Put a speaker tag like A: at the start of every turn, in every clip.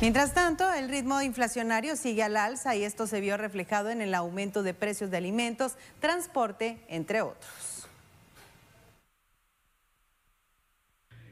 A: Mientras tanto, el ritmo inflacionario sigue al alza y esto se vio reflejado en el aumento de precios de alimentos, transporte, entre otros.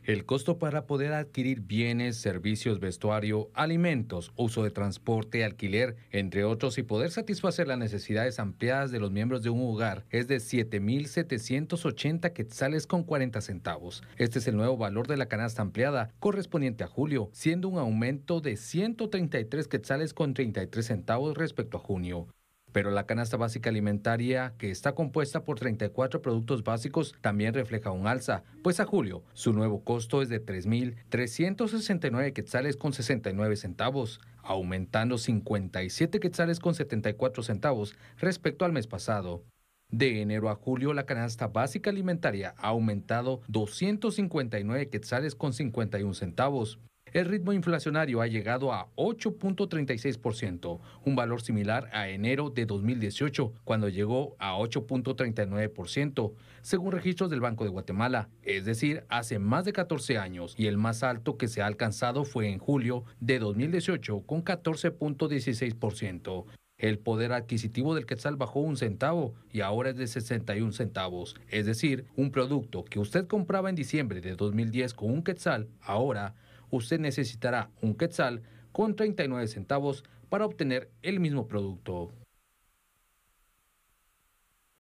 B: El costo para poder adquirir bienes, servicios, vestuario, alimentos, uso de transporte, alquiler, entre otros, y poder satisfacer las necesidades ampliadas de los miembros de un hogar es de 7.780 quetzales con 40 centavos. Este es el nuevo valor de la canasta ampliada correspondiente a julio, siendo un aumento de 133 quetzales con 33 centavos respecto a junio pero la canasta básica alimentaria, que está compuesta por 34 productos básicos, también refleja un alza, pues a julio su nuevo costo es de 3.369 quetzales con 69 centavos, aumentando 57 quetzales con 74 centavos respecto al mes pasado. De enero a julio, la canasta básica alimentaria ha aumentado 259 quetzales con 51 centavos, el ritmo inflacionario ha llegado a 8.36%, un valor similar a enero de 2018, cuando llegó a 8.39%, según registros del Banco de Guatemala, es decir, hace más de 14 años, y el más alto que se ha alcanzado fue en julio de 2018 con 14.16%. El poder adquisitivo del quetzal bajó un centavo y ahora es de 61 centavos. Es decir, un producto que usted compraba en diciembre de 2010 con un quetzal, ahora usted necesitará un quetzal con 39 centavos para obtener el mismo producto.